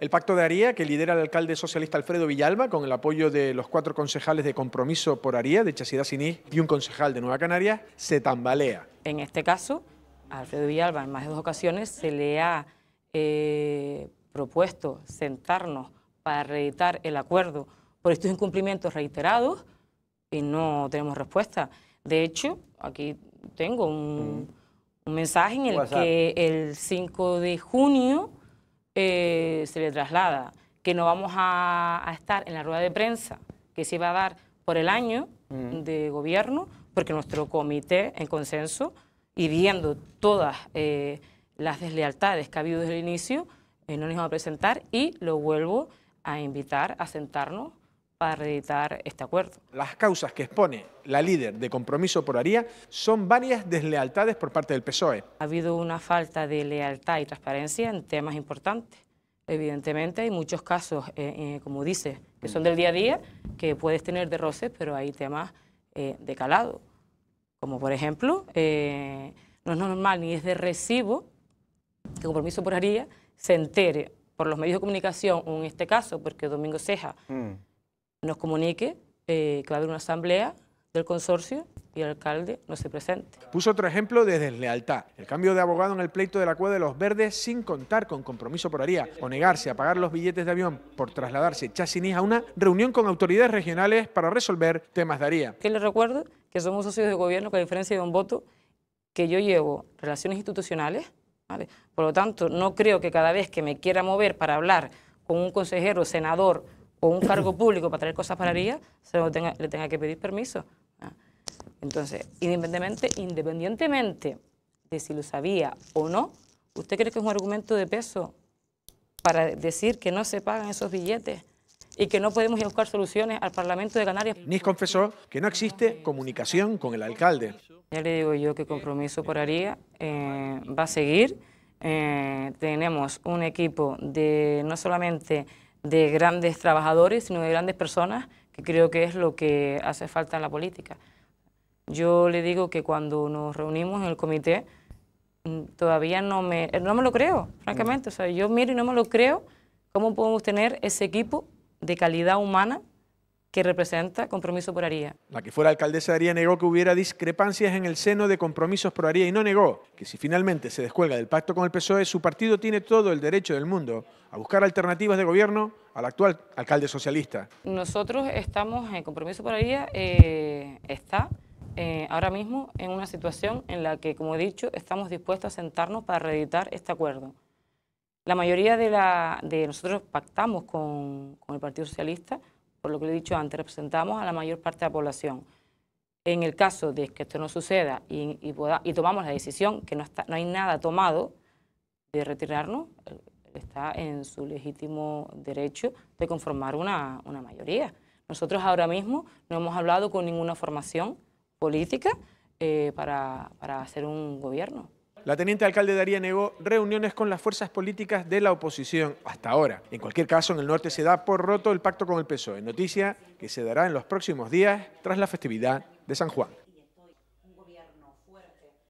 El pacto de Aría, que lidera el alcalde socialista Alfredo Villalba, con el apoyo de los cuatro concejales de compromiso por Aría, de Chacidad Siní y un concejal de Nueva Canarias, se tambalea. En este caso, a Alfredo Villalba en más de dos ocasiones se le ha eh, propuesto sentarnos para reeditar el acuerdo por estos incumplimientos reiterados y no tenemos respuesta. De hecho, aquí tengo un, mm. mensaje en el que el 5 de junio eh, se le traslada que no vamos a, estar en la rueda de prensa que se iba a dar por el año mm. de gobierno, porque nuestro comité en consenso y viendo todas eh, las deslealtades que ha habido desde el inicio, eh, no nos iba a presentar y lo vuelvo a invitar a sentarnos para reeditar este acuerdo. Las causas que expone la líder de Compromiso por Aría son varias deslealtades por parte del PSOE. Ha habido una falta de lealtad y transparencia en temas importantes. Evidentemente hay muchos casos, eh, eh, como dices, que son del día a día, que puedes tener de roces, pero hay temas eh, de calado. Como por ejemplo, no es normal ni es de recibo que Compromiso por Aría se entere por los medios de comunicación, o en este caso, porque Domingo Ceja mm nos comunique eh, que va a haber una asamblea del consorcio y el alcalde no se presente. Puso otro ejemplo de deslealtad, el cambio de abogado en el pleito de la Cueva de los Verdes sin contar con compromiso por haría o negarse a pagar los billetes de avión por trasladarse Chasinís a una reunión con autoridades regionales para resolver temas de ARIA. Que les recuerdo que somos socios de gobierno que a diferencia de un voto que yo llevo relaciones institucionales, por lo tanto no creo que cada vez que me quiera mover para hablar con un consejero, senador o un cargo público para traer cosas para Aría, se lo tenga, le tenga que pedir permiso. ¿ah? Entonces, independientemente, independientemente de si lo sabía o no, ¿usted cree que es un argumento de peso para decir que no se pagan esos billetes? y que no podemos ir buscar soluciones al Parlamento de Canarias. Nis confesó que no existe comunicación con el alcalde. Ya le digo yo que Compromiso por Aría eh, va a seguir. Eh, tenemos un equipo de no solamente de grandes trabajadores, sino de grandes personas, que creo que es lo que hace falta en la política. Yo le digo que cuando nos reunimos en el comité, mm, todavía no me, eh, no me lo creo, francamente. O sea, yo miro y no me lo creo cómo podemos tener ese equipo de calidad humana que representa Compromiso por Aría. La que fuera alcaldesa de Aría negó que hubiera discrepancias en el seno de Compromisos por Aría y no negó que si finalmente se descuelga del pacto con el PSOE, su partido tiene todo el derecho del mundo a buscar alternativas de gobierno al actual alcalde socialista. Nosotros estamos en Compromiso por Aría, eh, está eh, ahora mismo en una situación en la que, como he dicho, estamos dispuestos a sentarnos para reeditar este acuerdo. La mayoría de, la, de nosotros pactamos con, con el Partido Socialista, por lo que le he dicho antes, representamos a la mayor parte de la población. En el caso de que esto no suceda y, tomamos la decisión, que no, hay nada tomado de retirarnos, eh, está en su legítimo derecho de conformar una, mayoría. Nosotros ahora mismo no hemos hablado con ninguna formación política eh, para hacer un gobierno. La teniente alcalde Daría negó reuniones con las fuerzas políticas de la oposición hasta ahora. En cualquier caso, en el norte se da por roto el pacto con el PSOE, noticia que se dará en los próximos días tras la festividad de San Juan.